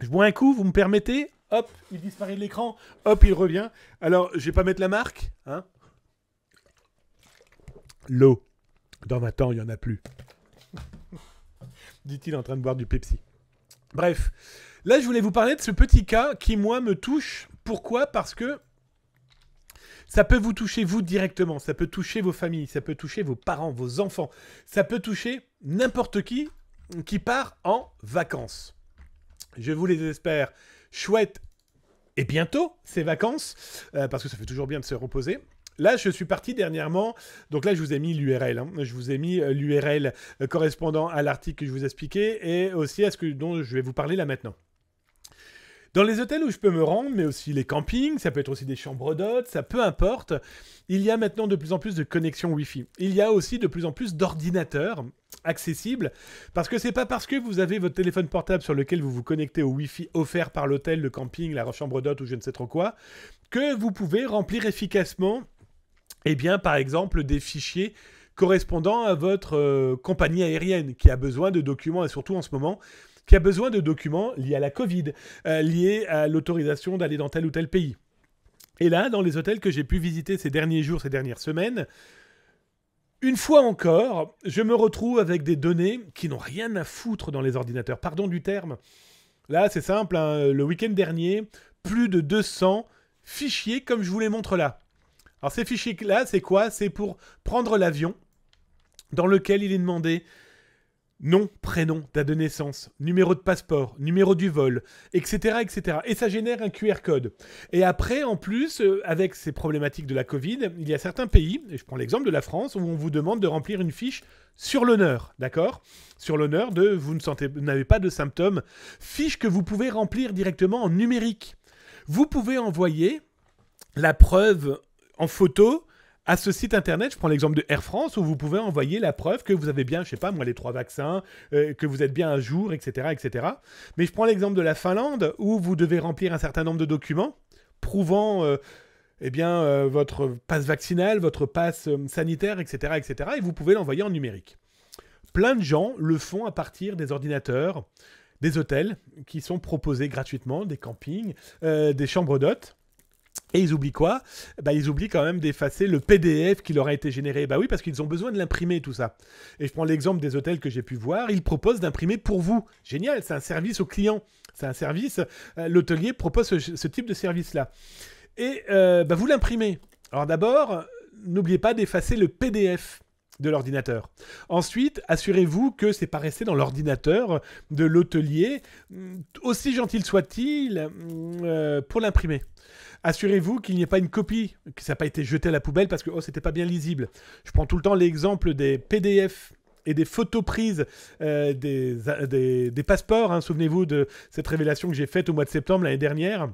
Je bois un coup, vous me permettez Hop, il disparaît de l'écran. Hop, il revient. Alors, je vais pas mettre la marque. Hein L'eau. Dans ma ans, il n'y en a plus. Dit-il en train de boire du Pepsi. Bref. Là, je voulais vous parler de ce petit cas qui, moi, me touche. Pourquoi Parce que ça peut vous toucher vous directement, ça peut toucher vos familles, ça peut toucher vos parents, vos enfants, ça peut toucher n'importe qui qui part en vacances. Je vous les espère chouettes et bientôt, ces vacances, euh, parce que ça fait toujours bien de se reposer. Là, je suis parti dernièrement. Donc là, je vous ai mis l'URL. Hein. Je vous ai mis euh, l'URL euh, correspondant à l'article que je vous expliquais et aussi à ce que, dont je vais vous parler là maintenant. Dans les hôtels où je peux me rendre, mais aussi les campings, ça peut être aussi des chambres d'hôtes, ça peu importe, il y a maintenant de plus en plus de connexions Wi-Fi. Il y a aussi de plus en plus d'ordinateurs accessibles, parce que c'est pas parce que vous avez votre téléphone portable sur lequel vous vous connectez au Wi-Fi offert par l'hôtel, le camping, la chambre d'hôtes ou je ne sais trop quoi, que vous pouvez remplir efficacement, eh bien, par exemple, des fichiers correspondant à votre euh, compagnie aérienne qui a besoin de documents et surtout en ce moment qui a besoin de documents liés à la Covid, euh, liés à l'autorisation d'aller dans tel ou tel pays. Et là, dans les hôtels que j'ai pu visiter ces derniers jours, ces dernières semaines, une fois encore, je me retrouve avec des données qui n'ont rien à foutre dans les ordinateurs. Pardon du terme. Là, c'est simple, hein. le week-end dernier, plus de 200 fichiers comme je vous les montre là. Alors ces fichiers-là, c'est quoi C'est pour prendre l'avion dans lequel il est demandé nom, prénom, date de naissance, numéro de passeport, numéro du vol, etc., etc. Et ça génère un QR code. Et après, en plus, euh, avec ces problématiques de la Covid, il y a certains pays, et je prends l'exemple de la France, où on vous demande de remplir une fiche sur l'honneur, d'accord Sur l'honneur de vous n'avez pas de symptômes, fiche que vous pouvez remplir directement en numérique. Vous pouvez envoyer la preuve en photo à ce site internet, je prends l'exemple de Air France, où vous pouvez envoyer la preuve que vous avez bien, je sais pas moi, les trois vaccins, euh, que vous êtes bien un jour, etc., etc. Mais je prends l'exemple de la Finlande, où vous devez remplir un certain nombre de documents prouvant euh, eh bien, euh, votre passe vaccinal, votre passe sanitaire, etc., etc., et vous pouvez l'envoyer en numérique. Plein de gens le font à partir des ordinateurs, des hôtels qui sont proposés gratuitement, des campings, des chambres d'hôtes. Et ils oublient quoi Bah ils oublient quand même d'effacer le PDF qui leur a été généré. Bah oui, parce qu'ils ont besoin de l'imprimer tout ça. Et je prends l'exemple des hôtels que j'ai pu voir, ils proposent d'imprimer pour vous. Génial, c'est un service au client. C'est un service, euh, l'hôtelier propose ce, type de service-là. Et euh, bah, vous l'imprimez. Alors d'abord, n'oubliez pas d'effacer le PDF de l'ordinateur. Ensuite, assurez-vous que c'est pas resté dans l'ordinateur de l'hôtelier, hum, aussi gentil soit-il, hum, euh, pour l'imprimer. Assurez-vous qu'il n'y ait pas une copie, que ça n'a pas été jeté à la poubelle parce que oh, c'était pas bien lisible. Je prends tout le temps l'exemple des PDF et des photos prises euh, des, passeports. Hein. Souvenez-vous de cette révélation que j'ai faite au mois de septembre l'année dernière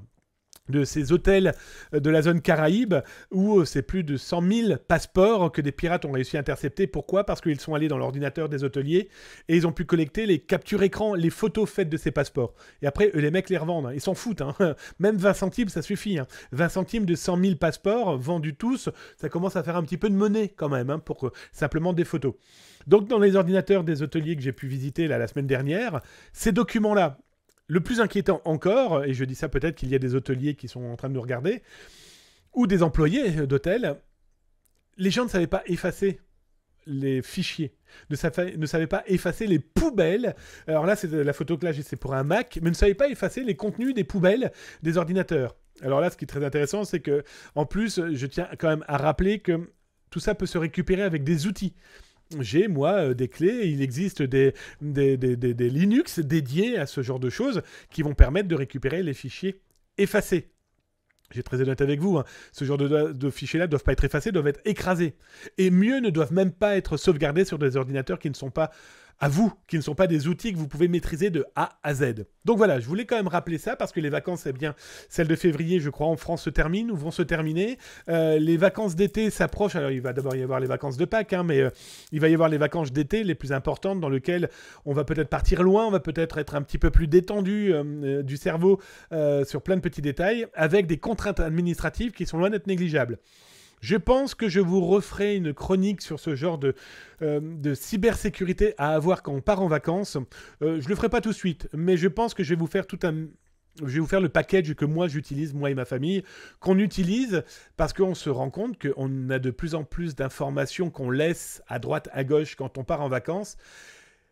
de ces hôtels euh, de la zone Caraïbe où euh, c'est plus de 100 000 passeports que des pirates ont réussi à intercepter. Pourquoi Parce qu'ils sont allés dans l'ordinateur des hôteliers et ils ont pu collecter les captures écran, les photos faites de ces passeports. Et après, eux, les mecs les revendent. Ils s'en foutent. Hein. Même 20 centimes, ça suffit. 20 hein. centimes de 100 000 passeports vendus tous, ça commence à faire un petit peu de monnaie quand même hein, pour euh, simplement des photos. Donc dans les ordinateurs des hôteliers que j'ai pu visiter là, la semaine dernière, ces documents-là, le plus inquiétant encore, et je dis ça peut-être qu'il y a des hôteliers qui sont en train de nous regarder, ou des employés d'hôtels, les gens ne savaient pas effacer les fichiers, ne, savaient, pas effacer les poubelles. Alors là, c'est la photo que j'ai, c'est pour un Mac, mais ne savaient pas effacer les contenus des poubelles des ordinateurs. Alors là, ce qui est très intéressant, c'est que, en plus, je tiens quand même à rappeler que tout ça peut se récupérer avec des outils j'ai moi euh, des clés, il existe des, des, Linux dédiés à ce genre de choses qui vont permettre de récupérer les fichiers effacés. J'ai très honnête avec vous, hein. ce genre de, de fichiers-là ne doivent pas être effacés, doivent être écrasés. Et mieux, ne doivent même pas être sauvegardés sur des ordinateurs qui ne sont pas à vous, qui ne sont pas des outils que vous pouvez maîtriser de A à Z. Donc voilà, je voulais quand même rappeler ça parce que les vacances, eh bien, celles de février, je crois, en France se terminent ou vont se terminer. Euh, les vacances d'été s'approchent. Alors, il va d'abord y avoir les vacances de Pâques, hein, mais euh, il va y avoir les vacances d'été les plus importantes dans lesquelles on va peut-être partir loin, on va peut-être être un petit peu plus détendu euh, du cerveau sur plein de petits détails avec des contraintes administratives qui sont loin d'être négligeables. Je pense que je vous referai une chronique sur ce genre de, euh, cybersécurité à avoir quand on part en vacances. Euh, je ne le ferai pas tout de suite, mais je pense que je vais vous faire tout un... Je vais vous faire le package que moi j'utilise, moi et ma famille, qu'on utilise parce qu'on se rend compte qu'on a de plus en plus d'informations qu'on laisse à droite, à gauche quand on part en vacances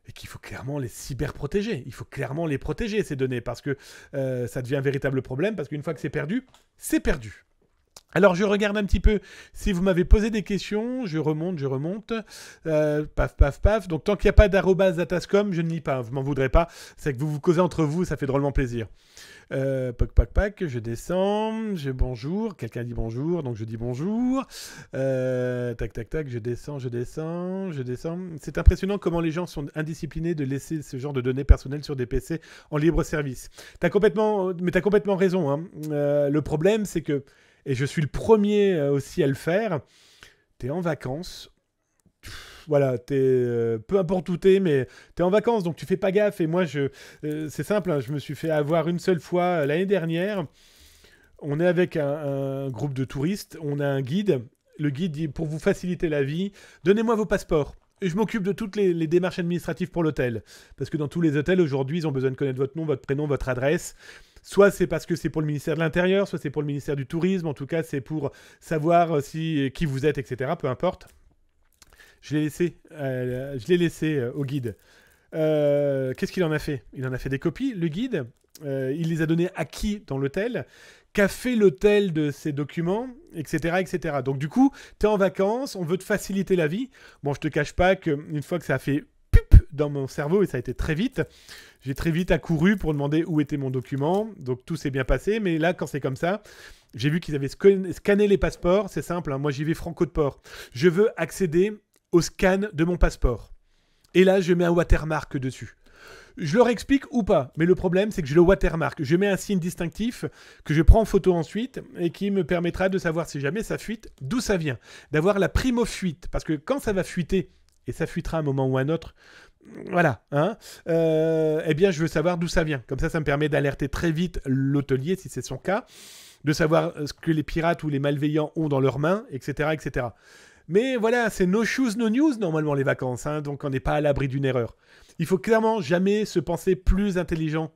et qu'il faut clairement les cyberprotéger. Il faut clairement les protéger, ces données, parce que euh, ça devient un véritable problème, parce qu'une fois que c'est perdu, c'est perdu. Alors je regarde un petit peu si vous m'avez posé des questions, je remonte, je remonte, euh, paf, paf, paf. Donc tant qu'il n'y a pas d'arrobase atascom, je ne lis pas, vous m'en voudrez pas, c'est que vous vous causez entre vous, ça fait drôlement plaisir. Euh, pac, pac, je descends, je bonjour, quelqu'un dit bonjour, donc je dis bonjour. Euh, tac, tac, tac, je descends, je descends, je descends. C'est impressionnant comment les gens sont indisciplinés de laisser ce genre de données personnelles sur des PC en libre service. T'as complètement, mais t'as complètement raison. Hein. Euh, le problème, c'est que et je suis le premier euh, aussi à le faire, t'es en vacances. Voilà, es, euh, peu importe où t'es, mais t'es en vacances, donc tu fais pas gaffe. Et moi, je, euh, c'est simple, hein, je me suis fait avoir une seule fois l'année dernière. On est avec un, groupe de touristes, on a un guide. Le guide dit pour vous faciliter la vie, donnez-moi vos passeports. Et je m'occupe de toutes les, les, démarches administratives pour l'hôtel, parce que dans tous les hôtels aujourd'hui, ils ont besoin de connaître votre nom, votre prénom, votre adresse soit c'est parce que c'est pour le ministère de l'Intérieur, soit c'est pour le ministère du Tourisme, en tout cas c'est pour savoir euh, si, qui vous êtes, etc. Peu importe. Je l'ai laissé, euh, je l'ai laissé euh, au guide. Qu'est-ce qu'il en a fait Il en a fait des copies. Le guide, il les a données à qui dans l'hôtel Qu'a fait l'hôtel de ces documents Etc. etc. Donc du coup, tu es en vacances, on veut te faciliter la vie. Bon, je te cache pas qu'une fois que ça a fait dans mon cerveau, et ça a été très vite, j'ai très vite accouru pour demander où était mon document. Donc tout s'est bien passé, mais là, quand c'est comme ça, j'ai vu qu'ils avaient scanné les passeports. C'est simple, hein. moi j'y vais franco de port. Je veux accéder au scan de mon passeport. Et là, je mets un watermark dessus. Je leur explique ou pas, mais le problème c'est que je le watermark. Je mets un signe distinctif que je prends en photo ensuite et qui me permettra de savoir si jamais ça fuite, d'où ça vient, d'avoir la primo fuite. Parce que quand ça va fuiter, et ça fuitera à un moment ou à un autre, voilà, hein, euh, eh bien, je veux savoir d'où ça vient. Comme ça, ça me permet d'alerter très vite l'hôtelier, si c'est son cas, de savoir euh, ce que les pirates ou les malveillants ont dans leurs mains, etc., etc. Mais voilà, c'est no shoes, no news, normalement, les vacances, hein, donc on n'est pas à l'abri d'une erreur. Il faut clairement jamais se penser plus intelligent.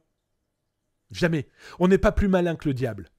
Jamais. On n'est pas plus malin que le diable.